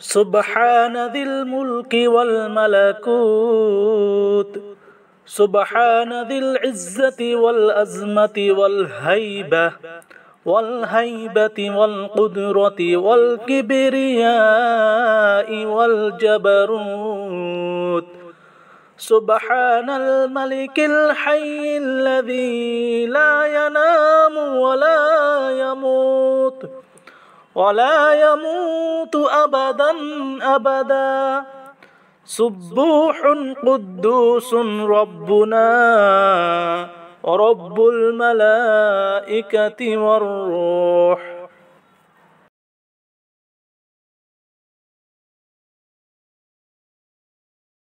سبحان ذي الملك والملكوت سبحان ذي العزة والأزمة والهيبة والهيبة والقدرة والكبرياء والجبروت سبحان الملك الحي الذي لا ينام ولا يموت ولا يموت أبدا أبدا سبوح قدوس ربنا رب الملائكة والروح